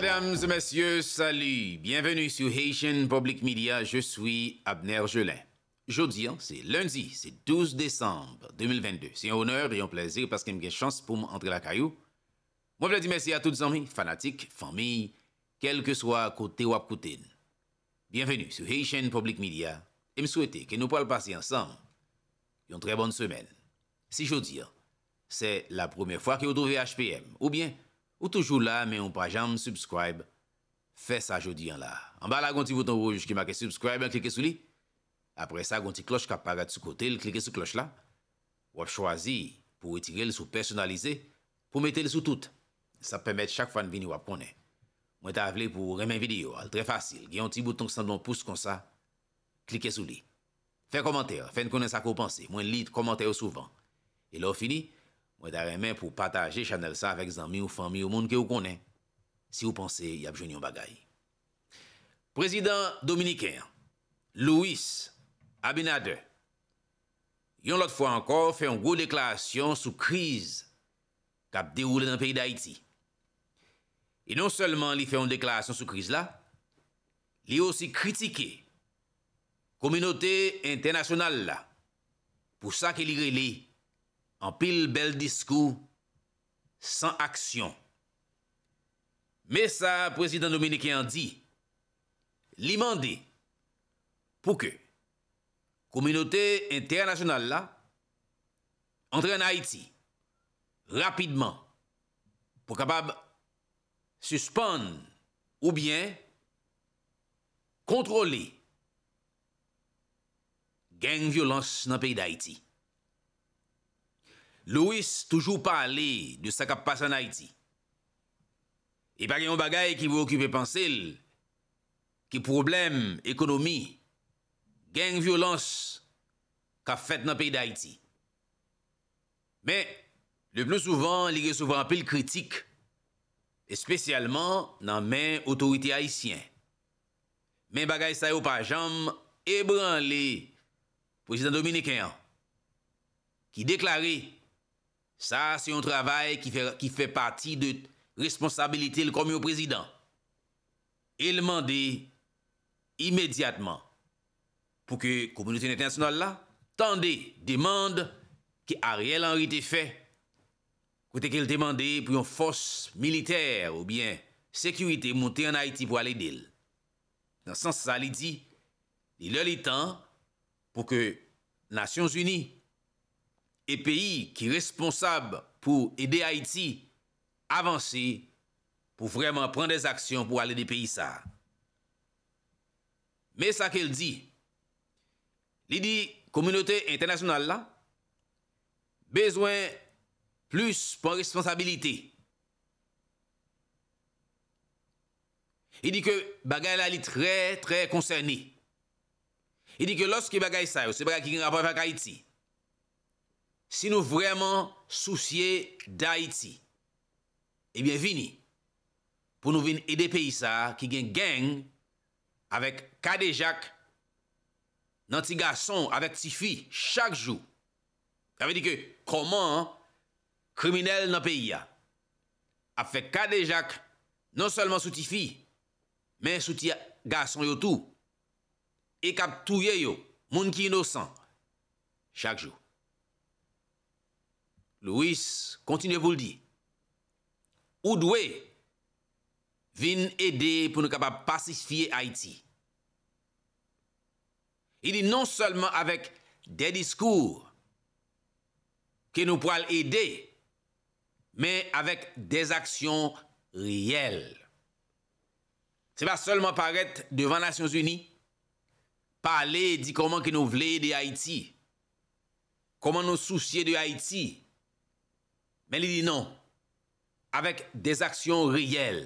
Mesdames et messieurs, salut. Bienvenue sur Haitian Public Media. Je suis Abner Gelin. Jeudi, hein, c'est lundi, c'est 12 décembre 2022. C'est un honneur et un plaisir parce y a une chance pour m'entrer la caillou. Moi, je vous dis merci à toutes les amis, fanatiques, familles, quel que soit côté ou à côté. Bienvenue sur Haitian Public Media et me souhaiter que nous puissions passer ensemble une très bonne semaine. Si je dis, c'est la première fois que vous trouvez HPM ou bien Ou toujou la, men yon pajam, subscribe, fe sa jodi yon la. An bala gonti bouton rouj ki make subscribe, en klike sou li. Apre sa gonti kloche kap para di sou kote, l klike sou kloche la. Wap chwazi pou etire l sou personalize, pou mette l sou tout. Sa ppemete chak fwa n vini wap konen. Mwen ta avle pou remen video, al tre fasil. Geyon ti bouton k san don pousse kon sa, klike sou li. Fè komantèr, fè n konen sa koupansè. Mwen lit komantèr souvan. E lò finit. mwen ta remen pou pataje chanel sa vek zanmi ou fami ou moun ke ou konen si ou panse y ap joun yon bagay. Prezident Dominiken, Louis Abinader, yon lot fwa ankor fe yon go deklaasyon sou kriz kap deroule nan peyi d'Haïti. E non selman li fe yon deklaasyon sou kriz la, li osi kritike kominote internasyonal la pou sa ke li reley An pil bel diskou, san aksyon. Me sa, prezident Dominique yon di, li mande pou ke kouminote internasyonal la antren Aiti rapidman pou kabab suspon ou bien kontrole geng violans nan pey d'Aiti. Louis toujou pale de sa kap pasan Haiti. E bagayon bagay ki pou okipe pansil ki problem ekonomi gen violans ka fet nan pey d'Haiti. Men, le mnou souvan li ge souvan apil kritik espesyalman nan men otorite Haitien. Men bagay sa yo pa jam e bran li president Dominique ki deklare Sa se yon travay ki fe pati de responsabilite l komyo prezident. El mande imediatman pou ke komyonite netansyonal la, tan de demande ki a reyel anri te fe, kote ke l demande pou yon fos militer ou bien sekurite monte an Haiti pou ale dil. Nan sans sa li di, il yon li tan pou ke Nasyons Unis peyi ki responsab pou ede Haiti avansi pou vreman pran des aksyon pou ale de peyi sa. Me sa ke l di, li di komunote internasyonal la, bezwen plus pon responsabilite. I di ke bagay la li tre, tre konserni. I di ke loske bagay sa, ou se bagay ki rapoy fak Haiti, si nou vreman souciye da iti, ebyen eh vini, pou nou vin ede peyi sa, ki gen gen, avek kade jak, nan ti gason, avek ti fi, chak jou, kave di ke, koman, kriminel nan peyi ya, apfe kade jak, nan solman sou ti fi, men sou ti gason yo tou, e kap touye yo, moun ki inosan, chak jou, Louis continue vou l di. Ou dwe vin ede pou nou kapap pasifiye Haiti? Il y non seulement avèk de diskour ke nou poal ede, men avèk de aksyon riel. Se va seulement paret devan Nations Unie, pale di koman ke nou vle de Haiti, koman nou souciye de Haiti, men li di non, avek des aksyon riyel.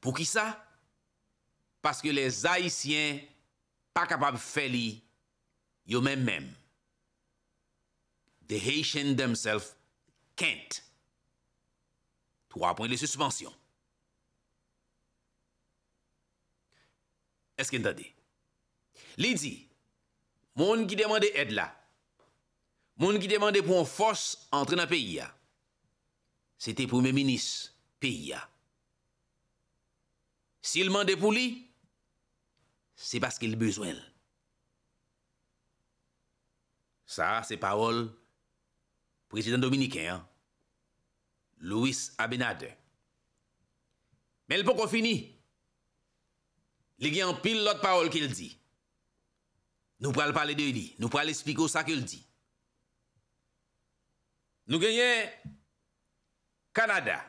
Pou ki sa? Paske les aisyen pa kapab feli yo men men. The Haitian themselves can't. Tou apon li suspansyon. Eske ndade? Li di, moun ki demande ed la, Moun ki demande pou an fos antrena peya, se te pou menis peya. Se il mande pou li, se paske il bezwen. Sa, se parol, prezident dominiken, Louis Abénade. Men pou kon fini, li gen pil lot parol ke il di. Nou pral pale de li, nou pral expliko sa ke il di. Nou genye Kanada,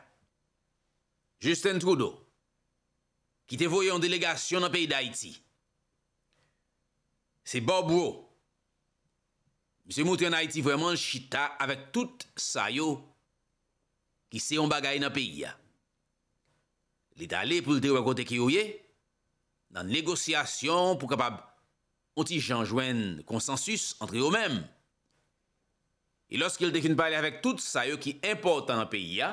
Justin Trudeau, ki te voye yon delegasyon nan peyi d'Haïti. Se Bob Wou, mi se mouti yon Haïti vwèman chita avèk tout sa yo ki se yon bagay nan peyi ya. Li ta ale pou lte wakote ki yo ye nan negosyasyon pou kapab onti janjwen konsensus antre yo mèm. E losk il te kin pale avèk tout sa yo ki importan an pe ya,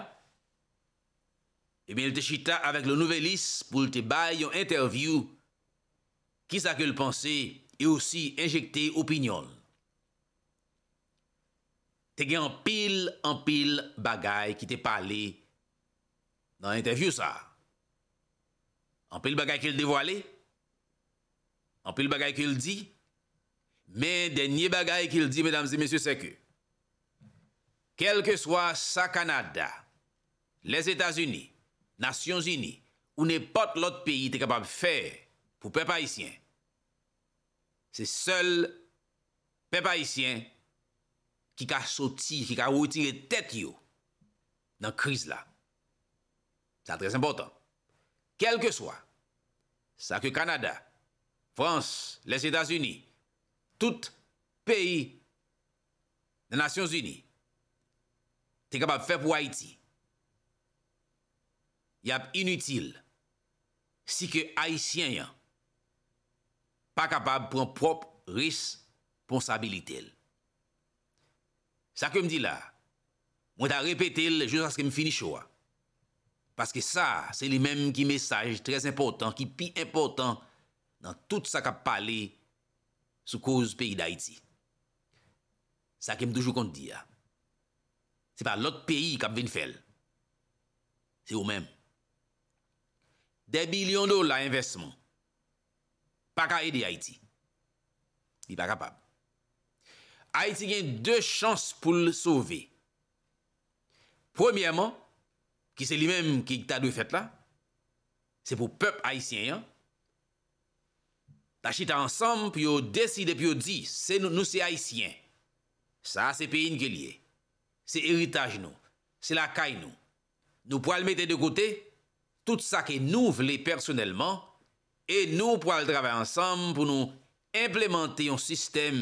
e eh ben il te chita avèk le nouvelis pou l te bay yon interview ki sa ke l panse e osi injekte opinyon. Te gen an pil, an pil bagay ki te pale nan interview sa. An pil bagay ki l devoyle, an pil bagay ki l di, men denye bagay ki l di, mesdames et messieurs, se ke, Kel ke swa sa Kanada, les Etats-Unis, Nasyons-Unis, ou ne pot l'ot peyi te kapab fè pou pe paisyen, se sol pe paisyen ki ka soti, ki ka wouti le tèt yo nan kriz la. Sa dres important. Kel ke swa sa ke Kanada, Frans, les Etats-Unis, tout peyi nan Nasyons-Unis, te kapab fè pou Haiti. Yap inutil si ke Haitien yon pa kapab pou an prop ris pon sa bilite l. Sa ke m di la, mwen ta repete l, joun sa ke m fini chowa. Paske sa, se li menm ki mesaj trez important, ki pi important nan tout sa kap pale sou kouz peyi d'Haiti. Sa ke m doujou kon di ya. Se pa lot peyi kap vin fel. Se ou men. De bilion do la investmon. Pa ka ede Haiti. Si pa kapab. Haiti gen de chans pou l sove. Premiyaman, ki se li men ki ta dou fèt la, se pou pep Haitien yon, ta chita ansam pou yo deside pou yo di, se nou se Haitien. Sa se peyin ke liye. Se eritage nou, se lakay nou, nou pou al mette de kote tout sa ke nou vle personelman e nou pou al drave ansan pou nou implemente yon sistem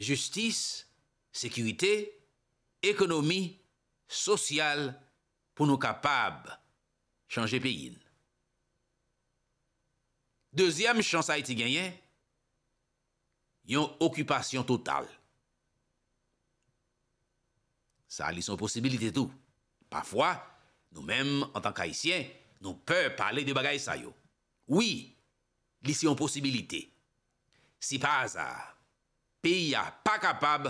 justis, sekurite, ekonomi, sosyal pou nou kapab chanje peyin. Dezyam chan sa eti genyen, yon okupasyon total. Sa li son posibilite tou. Pafwa, nou menm an tan ka isyen, nou pe pale de bagay sa yo. Oui, li si yon posibilite. Si pa aza, peyi a pa kapab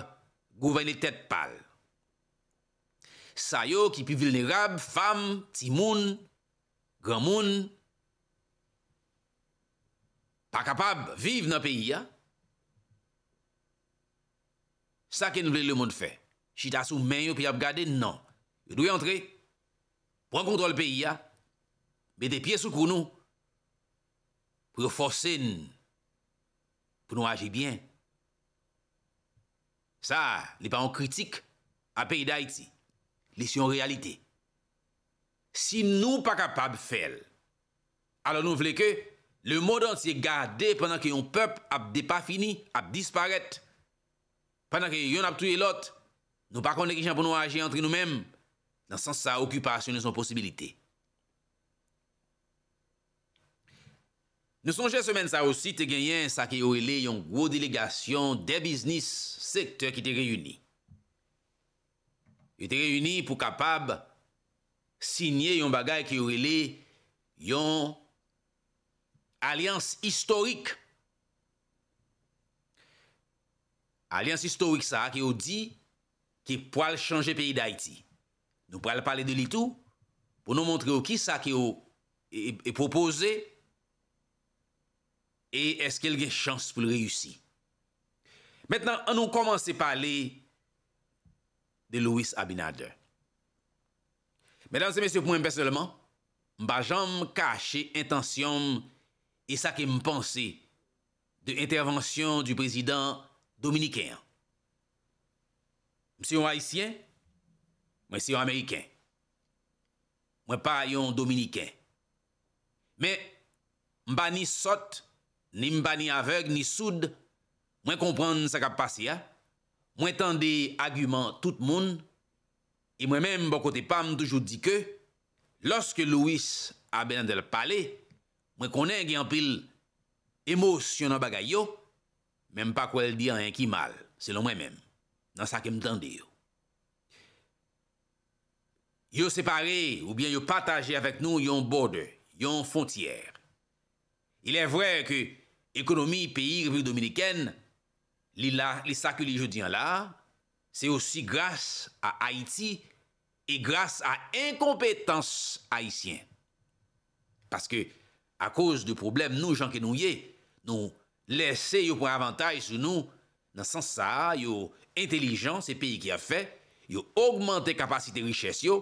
gouvene tet pal. Sa yo ki pi vilnerab, fam, ti moun, gran moun, pa kapab vive nan peyi a, sa ken vle le moun fey. chita sou men yo pi ap gade, nan. Yo dwe yon tre, pran kontrol peyi ya, be de piye sou koun nou, pou yo force n, pou nou age bien. Sa, li pa an kritik, ap peyi da iti, li si yon realite. Si nou pa kapab fel, alo nou vle ke, le modan si gade, penan ki yon pep ap de pa fini, ap disparet, penan ki yon ap touye lote, Nou pa kon dekijan pou nou aje antre nou men, nan sans sa okupasyon nou son posibilite. Nou son jè semen sa osi te genyen sa ki yo ele yon gro delegasyon de biznis sektor ki te reyuni. Yon te reyuni pou kapab sinye yon bagay ki yo ele yon alians historik. Alians historik sa a ki yo di ki pou al chanje peyi d'Haiti. Nou pou al pale de li tou, pou nou montre ou ki sa ke ou e, e, e propose, e eske lge chans pou l reyusi. Metnan, an nou komanse pale de Louis Abinader. Medan se mesye pou mwen beselman, mba janm kache intansyon e sa ke mpense de intervansyon du prezident dominikèan. Mwen si yon Haitien, mwen si yon Ameriken, mwen pa yon Dominiken. Mwen mba ni sot, ni mba ni avek, ni soud, mwen kompran sa kapasya, mwen tan de aguman tout moun, e mwen men mbo kote pam toujou di ke, loske Louis a ben del pale, mwen konen gen pil emosyonan bagay yo, men mpa kwen di an enki mal, selon mwen menm. dans ce que me yo. Yo séparé ou bien yo partagé avec nous yon border, yon frontière. Il est vrai que économie pays République dominicaine li la li les là, c'est aussi grâce à Haïti et grâce à incompétence haïtienne. Parce que à cause de problème, nous gens que nous y nous laisser pour avantage sur nous dans sens ça yo intelijan, se peyi ki a fe, yo augmente kapasite riches yo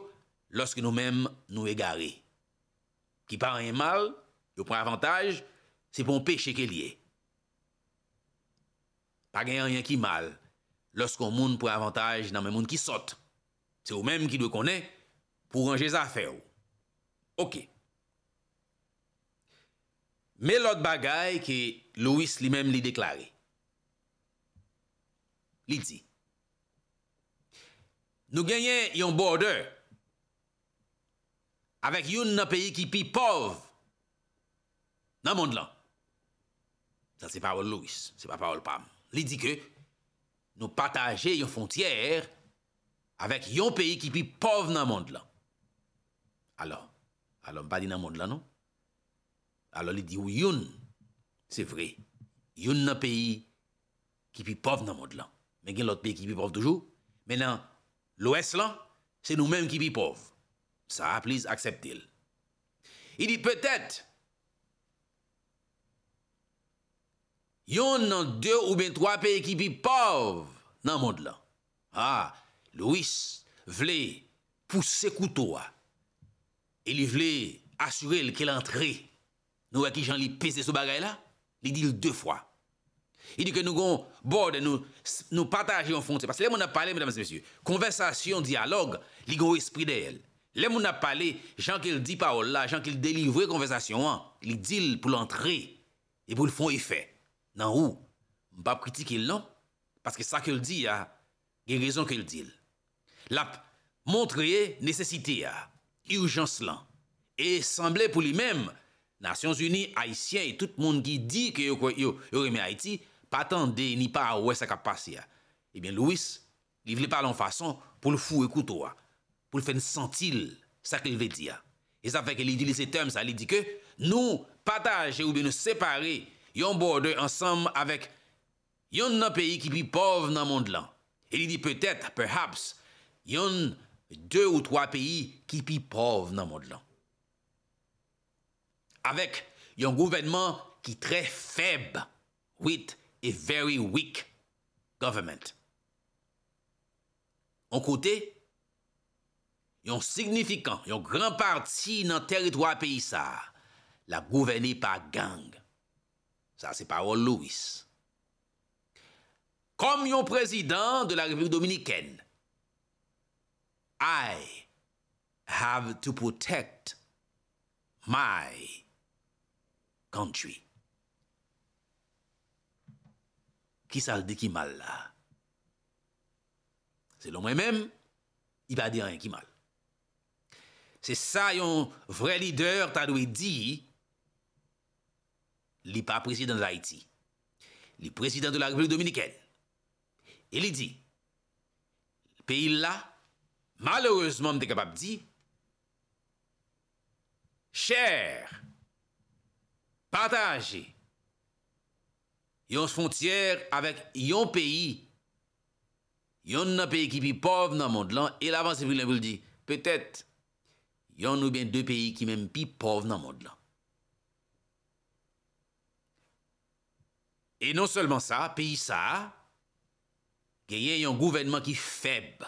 loske nou menm nou e gare. Ki pa reyen mal, yo pre avantaj, se pon peche ke liye. Pa genyen reyen ki mal, loske ou moun pre avantaj nan men moun ki sot. Se ou menm ki dwe konen, pou ranje zafè ou. Ok. Me lot bagay ki Louis li menm li deklare. Li di, nous gagnons un border avec un pays qui est pauvre dans le monde là. Ça, c'est pas Paul Louis, c'est pas Paul Pam. Il dit que nous partageons une frontière avec un pays qui est pauvre dans le monde là. Alors, alors, pas dit dans le monde là, non? Alors, il dit, oui, c'est vrai. yon pays qui est pauvre dans le monde là. Mais il y a l'autre pays qui est pauvre toujours. Maintenant, Lo es lan, se nou menm ki pi pov. Sa a plis akseptil. I di petet, yon nan de ou ben 3 pe ki pi pov nan mond lan. A, Louis vle pousse koutou a. I li vle asure l ke l antre. Nou a ki jan li pese sou bagay la, li dil de fwa. E di ke nou gon borde, nou pataje yon fonte. Pase lè moun ap pale, mèdames et messieurs, konversasyon, diyalog, li gwo espri de el. Lè moun ap pale, jan ke li di pa ou la, jan ke li delivre konversasyon an, li dil pou l'antre, li pou l'fon efè. Nan ou, mba pritike l'an, paske sa ke li di, yon rezon ke li dil. Lap, montreye nesesite ya, urjans lan, e semble pou li men, Nasyons Uni, Haitien, tout moun ki di ki yo reme Haiti, patande ni pa wè sa kapasi ya. Ebyen Louis, li vle palan fason pou l'fou ekoutou a, pou l'fen sentil sa ke l've di ya. E sa feke li di li se tem, sa li di ke nou pataje ou bi ne separe yon borde ansam avèk yon nan peyi ki pi pov nan mond lan. E li di petet, perhaps, yon de ou twa peyi ki pi pov nan mond lan. Avèk yon gouvenman ki tre feb, wèd, A very weak government. Mon kote, yon signifikan, yon gran parti nan teritwa peyisa, la gouveni pa gang. Sa se parol Louis. Kom yon prezident de la republi Dominiken, I have to protect my country. qui ça dit qui mal là Selon moi-même, il va dire rien qui mal. C'est ça, un vrai leader, t'as dû dire, il pas président de l'Haïti. Il président de la République dominicaine. Et il dit, le pays là, malheureusement, il est capable de dire, cher, partagez, yon frontière avec yon pays, yon pays qui est pauvre dans le monde et l'avance vous le dit, peut-être, yon ou bien deux pays qui même plus pauvre dans le monde Et non seulement ça, pays ça, y a gouvernement qui est faible.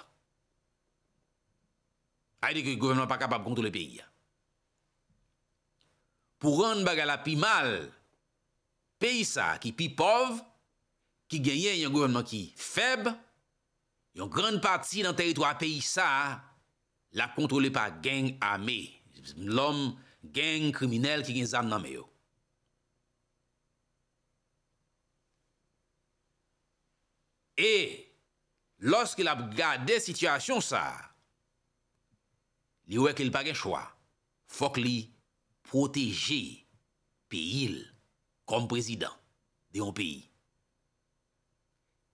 Aïe, que le gouvernement n'est pas capable de contrôler le pays. Pour rendre la plus mal, peyi sa ki pi pov, ki genyen yon govenman ki feb, yon gran pati nan teritwa peyi sa, la kontrole pa geng ame, lom geng kriminel ki genz ame nan me yo. E, loske la pou gade situasyon sa, li weke li pa gen chwa, fok li proteje peyi il. comme président d'un pays.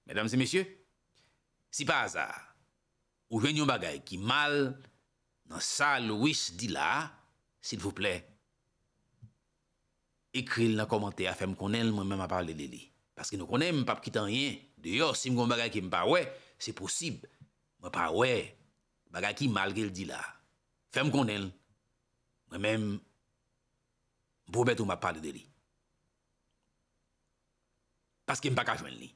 Mesdames et messieurs, si par hasard, ou venez un bagay qui mal dans sa Louis dit là, s'il vous plaît, écrivez dans commentaire, à moi connaître, moi-même à parler de lui. Parce que nous connaissons pas qui rien. D'ailleurs, si je bagay qui me pas ouais, c'est possible. Moi pas ouais, bagay qui mal qu'il dit là. femme moi connaître. Moi-même, pour ou m'a parlé de lui. Paske m pa kajwen li.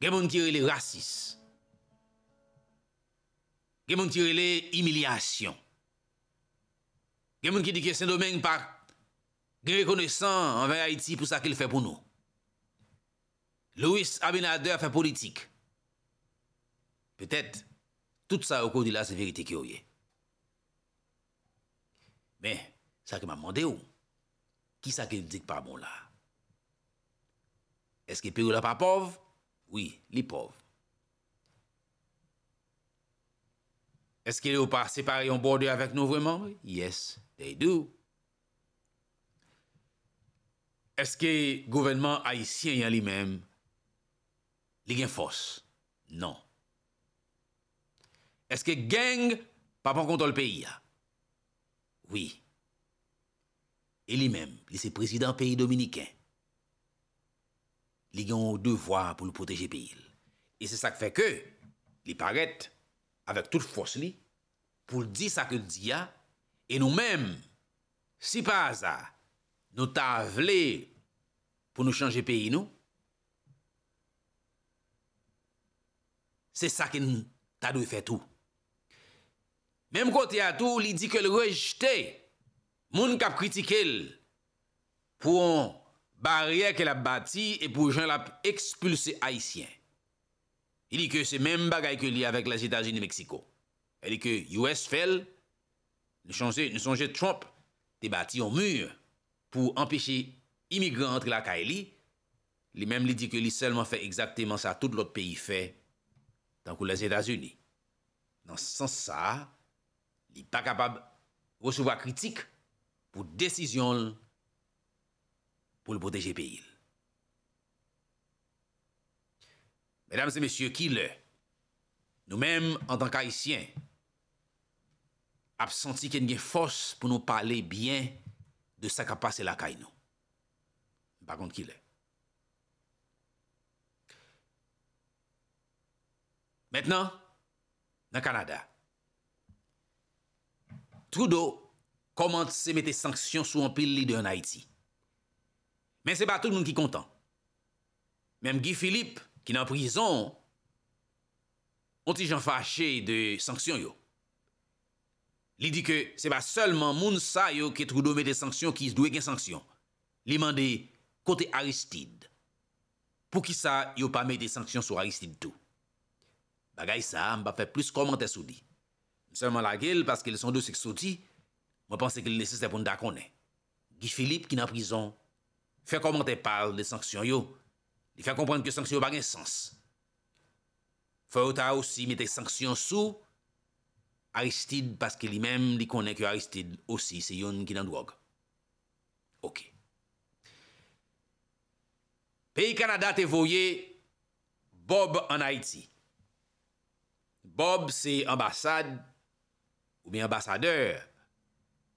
Gen moun ki re le rasis. Gen moun ki re le emilyasyon. Gen moun ki dikye sen domen par gen rekonesan an vera iti pou sa ke l fè pou nou. Louis Abinader fè politik. Petèt, tout sa ou kou di la se verite ki ou ye. Me, sa ke m amande ou? Ki sa ke l dik pa moun la? Eske Pérou la pa pov? Oui, li pov. Eske lè ou pa separe yon borde avèk nou vwèman? Yes, they do. Eske gouvenman haïsyen yon li mèm? Lè gen fos. Non. Eske geng pa pon kontol peyi ya? Oui. E li mèm, li se prezident peyi dominikèn. li yon ou devwa pou nou poteje pe il. E se sa ke fe ke, li paret avèk tout fwos li, pou di sa ke di ya, e nou men, si pa aza, nou ta vle pou nou chanje pe il nou, se sa ke nou ta dwe fe tou. Menm kote a tou, li di ke l rejte, moun kap kritike il, pou an, barriè ke la bati e pou jen la expulse Haitien. Il li ke se men bagay ke li avèk la Zeta Zuni Meksiko. El li ke US fel nou sonje Trump te bati yon mûr pou empèche imigran entre la Kaeli. Li men li di ke li selman fè exactement sa tout l'ot peyi fè tan kou la Zeta Zuni. Nan sans sa, li pa kapab recevwa kritik pou desisyon l pou l bo deje pe il. Medam se mesye, ki lè? Nou menm, an tan ka isyen, absanti ken gen fos pou nou pale bien de sa kapas e la kay nou. Bakon ki lè. Mètnen, nan Kanada, Trudeau komant se mette sanksyon sou an pil li de an Haiti. Men se ba tout moun ki kontan. Mem Gi Philippe, ki nan prizon, onti jan fache de sanksyon yo. Li di ke, se ba seulement moun sa yo ke trou do me de sanksyon ki dwe gen sanksyon. Li mande, kote Aristide. Po ki sa, yo pa me de sanksyon sou Aristide tou. Bagay sa, mba fe plus komante sou di. Non se mwen la gel, paske le son dou se sou di, mwen panse ke li nese se poun da konen. Gi Philippe, ki nan prizon, Fè komante par le sanksyon yo. Li fè kompran ke sanksyon yo bagen sens. Fè ou ta ou si mette sanksyon sou, Aristide paske li men li konen ke Aristide ou si se yon ki nan drog. Ok. Peyi Kanada te voye Bob an Haiti. Bob se ambasade ou bi ambasadeur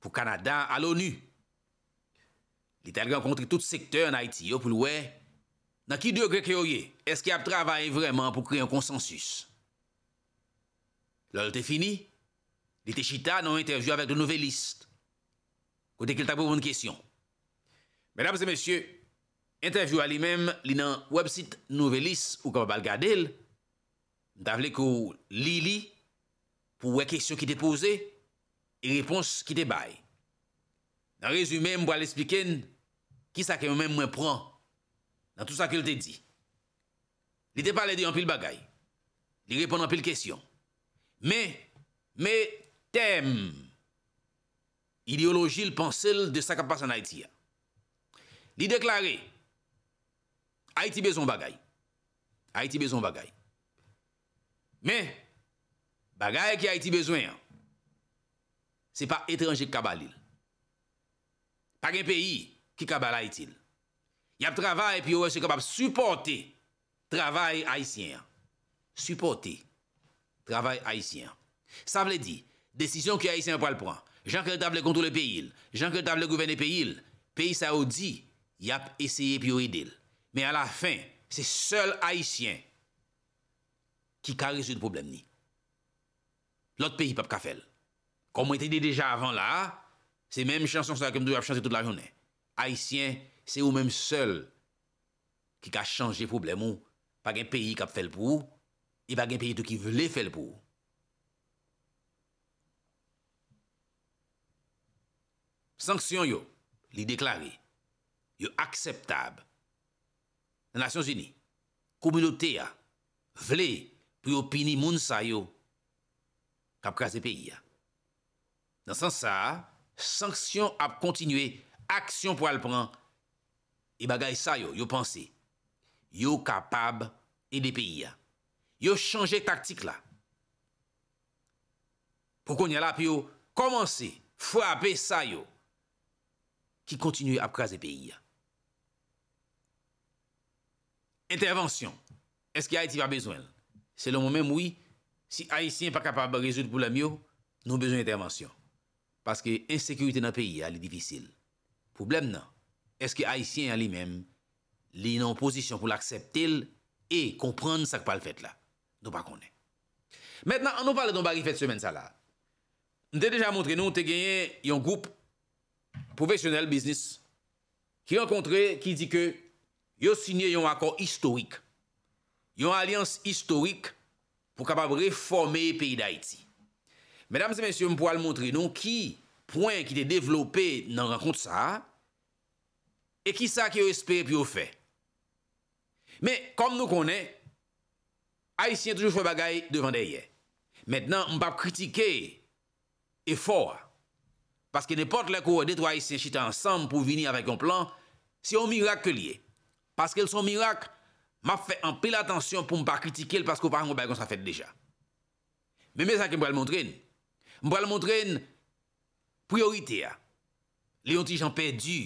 pou Kanada alonu. li tel renkontri tout sektèr n'Haiti, yo pou l'ouè, nan ki degre kreoye, eske ap travay vreman pou kreye an konsensus. Lò l'te fini, li te chita nan interjou avèk de nouveliste, kote ke l tapou moun kèsyon. Menab se mèsyè, interjou alimèm li nan wèbsit nouveliste ou kapabal gade l, nan ta vle kou li li pou wè kèsyon ki te pose e repons ki te bay. Nan rezumèm, wale esplikèn ki sa ke men mwen pran nan tout sa ke l te di. Li te pale di an pil bagay. Li repon an pil kesyon. Me, me tem ideoloji l pansel de sa kapas an Haitia. Li deklare Haiti bezon bagay. Haiti bezon bagay. Me, bagay ki Haiti bezon yan, se pa etreanje kaba l il. Par en peyi, qui kabal il Y a travail puis est capable de supporter travail haïtien. Supporter travail haïtien. Ça veut dire décision que haïtien pas le prendre. Jean claude table contre le pays, Jean que table le pays, pays saoudi, y a essayé puis aider. Mais à la fin, c'est seul haïtien qui a résolu le problème ni. L'autre pays pas capable faire. Comme on était déjà avant là, c'est même chanson ça que nous avons chanter toute la journée. Haitien, se ou menm sel ki ka chanje poublemou pag en peyi kap fel pou e pag en peyi tou ki vle fel pou. Sanksyon yo, li deklare, yo akseptab nanasyon zini, koumilote ya, vle, pou yo pini moun sa yo kap kras de peyi ya. Dansan sa, sanksyon ap kontinue akseptab aksyon pou al pran, e bagay sa yo, yo panse, yo kapab e de peyi ya. Yo chanje taktik la. Pou konye la peyo, komanse, fwa apè sa yo, ki kontinu ap kwa ze peyi ya. Intervensyon, eske Haiti va bezwen. Selon mou mè moui, si Haitien pa kapab rezout pou la myo, nou bezwen intervensyon. Paske ensekurite nan peyi ya li divisil. Poublem nan, eske Haitien an li men, li nan oposisyon pou l'akseptel e komprenn sa kpa l'fèt la. Non pa konen. Mètenan, an nou pale don bari fèt semen sa la. Nte deja montre nou, te genyen yon goup profesyonel, biznis, ki yon kontre, ki di ke, yon sinye yon akor istorik, yon alians istorik pou kapab reforme peyi d'Haiti. Mèdames et messieurs, mpou al montre nou, ki... Pouen ki te devlopè nan rang kont sa. E ki sa ki yo espè pi yo fè. Me kom nou konè. A y siye toujou fwe bagay devan derye. Mètenan m pa kritike. E for. Paske ne pot lè kou detwa y se chita ansam pou vini avèk yon plan. Si yon mirak ke liye. Paske yon son mirak. M pa fè an pi l'atansyon pou m pa kritike l. Paske ou parang ou bagay kon sa fèd deja. Me mè sa ki m pral montren. M pral montren. Priorite a, li yon ti jan perdi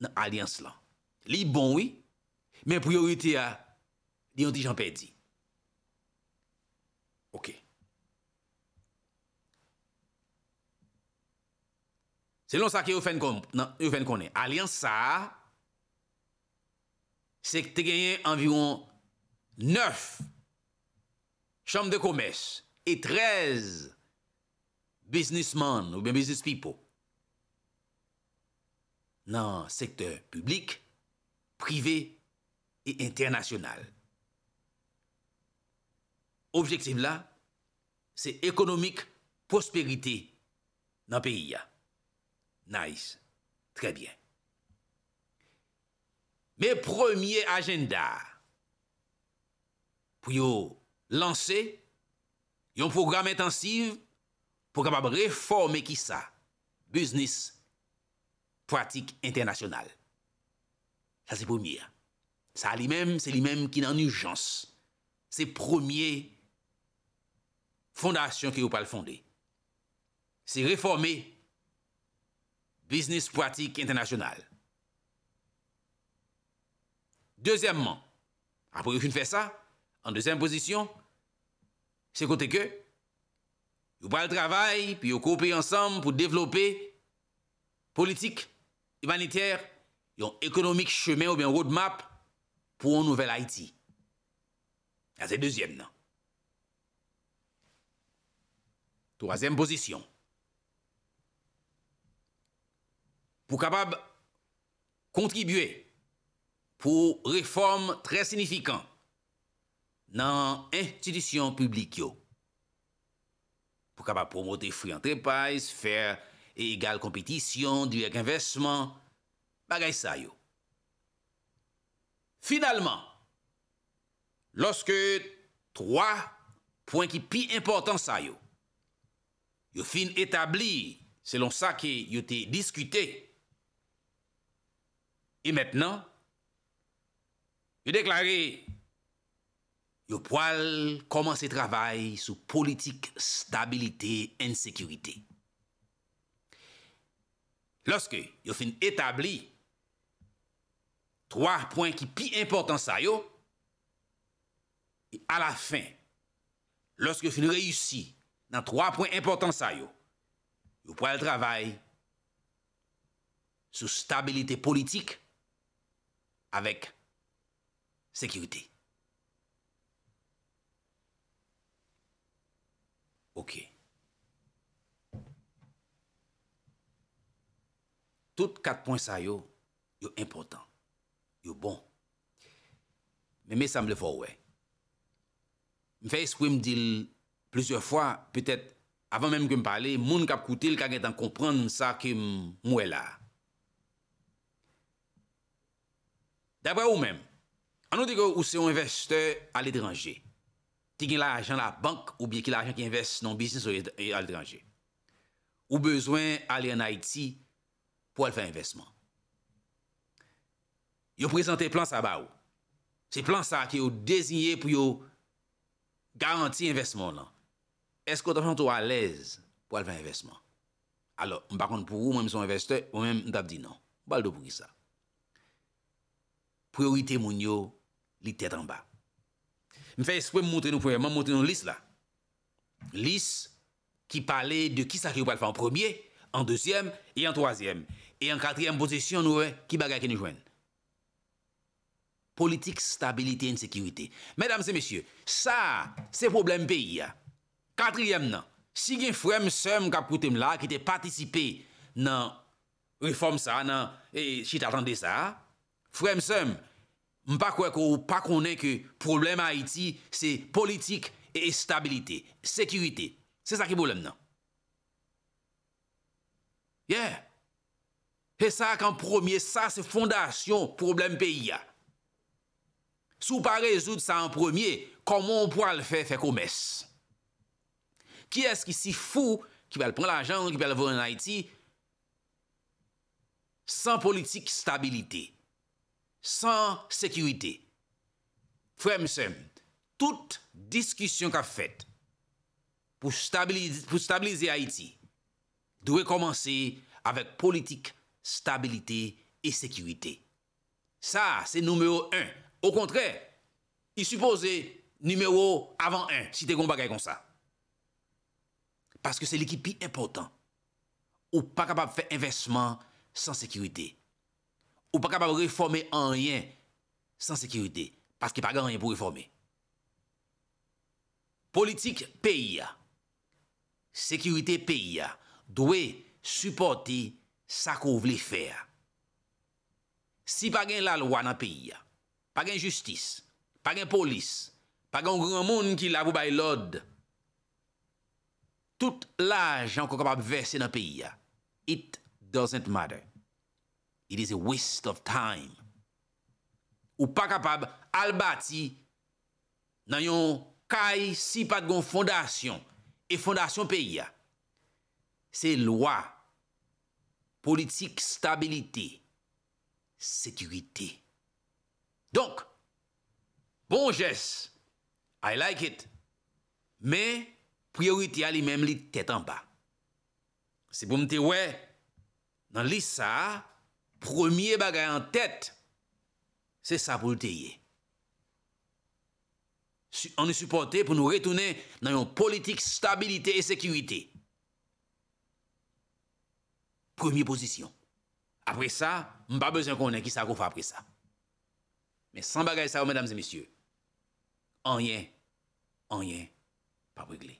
nan alians lan. Li bon wè, men priorite a, li yon ti jan perdi. Ok. Se lon sa ki yo fen konen, nan yo fen konen. Alians sa, se te genyen anviron neuf chanm de komes e trez. businessman ou ben business people, nan sektèr publik, privè, et internasyonal. Objektiv la, se ekonomik prosperite nan peyi ya. Nice. Trè bien. Me premier agenda pou yo lanse yon program intensiv pou yo lanse pour capable réformer qui ça business pratique international. ça c'est premier ça lui-même c'est lui-même qui est en urgence c'est premier fondation qui vous pas fonder c'est réformer business pratique international. deuxièmement après que fait ça en deuxième position c'est côté que Yo pal travay, pi yo kopi ansam pou develope politik imaniter yon ekonomik chemen ou bi yon roadmap pou nouvel Haiti. A zè dezyem nan. Tou a zèm pozisyon. Pou kabab kontribuyen pou reforme trè signifikan nan institisyon publik yo. pou ka pa promote fri entrepays, fer e egal kompetisyon, direk investman, bagay sa yo. Finalman, loske, troa, pwen ki pi importan sa yo, yo fin etabli, selon sa ki yo te diskute, e metnan, yo deklare, yo pou al komanse travay sou politik stabilite en sekurite. Lorske yo fin etabli troa poin ki pi importan sa yo, e a la fin, lorske yo fin reyusi nan troa poin importan sa yo, yo pou al travay sou stabilite politik avek sekurite. Ok, tout katpon sa yo yo impotant, yo bon. Meme sa m levo we. M fey sou im dil plezyor fwa, petet avan menm ki m pale, moun kap koutil kage tan kompran sa ki m mwe la. Dabre ou menm, anou di go ou se yon investe aledranje. Ti gen la ajan la bank ou biye ki la ajan ki invest nan bisnis ou al dranje. Ou bezwen ale an Haiti pou al fè investman. Yo prezante plan sa ba ou. Se plan sa ki yo dezinyè pou yo garanti investman nan. Esko ta chan tou alèz pou al fè investman. Alo, mbakon pou ou mwen mson investè ou mwen mdap di nan. Bal do pou ki sa. Priorite moun yo li tèd an ba. Mwen mwote nou lis la. Lis ki pale de ki sakyo pal fa an premier, an deuxième, e an troisième. E an katriyem posisyon nou, ki baga ki nou jwen. Politik, stabilite, en sekirite. Medam se mesye, sa, se problem pe i ya. Katriyem nan. Si gen fwem sem kap koutem la, ki te patisipe nan reform sa, nan, e, si ta atande sa, fwem sem, Mpa kwek ou pa konen ke problem Haïti, se politik e stabilite, sekirite. Se sa ki bolem nan. Ye, e sa ak an promye, sa se fondasyon problem peyi ya. Sou pa rezout sa an promye, koman pou al fe fe komes. Ki eski si fou ki bel pren la jan, ki bel voun Haïti, san politik stabilite. sans sécurité. Frère toute discussion qu'a faite pour stabiliser, pour stabiliser Haïti doit commencer avec politique, stabilité et sécurité. Ça, c'est numéro un. Au contraire, il supposait numéro avant un, si tu es comme ça. Parce que c'est l'équipe important. Ou pas capable de faire investissement sans sécurité. Ou pa kabab reforme anyen San sekirite Paske pa gen anyen pou reforme Politik peye Sekirite peye Dwe Supote sa kou vle fer Si pa gen la lwa na peye Pa gen justis Pa gen polis Pa gen gran moun ki la vou bay lod Tout la jan ko kabab verse na peye It doesn't matter It is a waste of time. Ou pa kapab albati nan yon kay sipat gon fondasyon e fondasyon peyi ya. Se lwa, politik stabilite, sekurite. Donk, bon jes, I like it, me priorite a li mem li tetan ba. Se pou mte we nan lis sa, Premye bagay an tèt, se sa pou lteye. An nou supporte pou nou retounen nan yon politik stabilite e sekirite. Premye posisyon. Apre sa, mba bezen konen ki sa koufa apre sa. Men san bagay sa ou, mèdames et messieurs, an yon, an yon pa brugle.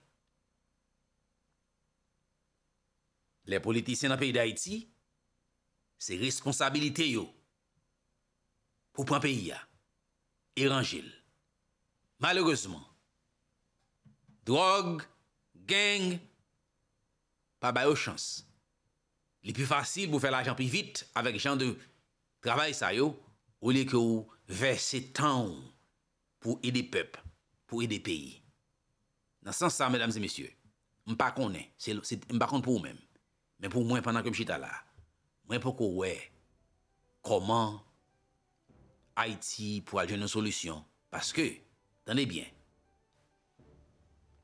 Le politisyen an peyi d'Haïti, Se responsabilite yo pou pran peyi ya. Eranjil. Malogosman. Drog, geng, pa bayo chans. Li pi fasil pou fe la jampi vit avek jan de trabay sa yo ou li ki yo ve se tan ou pou ede pep, pou ede peyi. Nan sans sa, medamse mesye, m pa konen, m pa konen pou ou men, men pou mwen panan kem jita la, Mwen poko wè, koman Haiti pou aljen nou solusyon? Paske, tanè byen.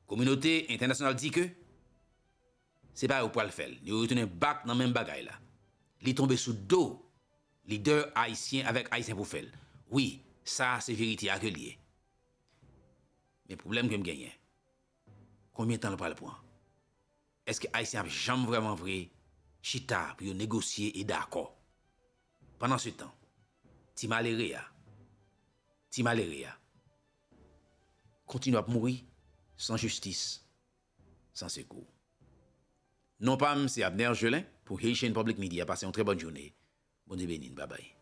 Komunote internasyonal di ke? Se pa ou pou al fel. Ni ou retene bak nan men bagay la. Li tombe sou do. Li de Haitien avèk Haitien pou fel. Oui, sa se veriti akè liye. Men problem ke m genyen. Koumyen tan ou pou al pou an? Eske Haitien avèk jam vreman vreye Chita pou yo negosye edako. Pendan se tan, ti malere ya. Ti malere ya. Kontinwa pou mouri, san justis, san sekou. Non pam, se Abner Jelin pou Haitian Public Media. Pase yon tre bon jouni. Bonne benin, babay.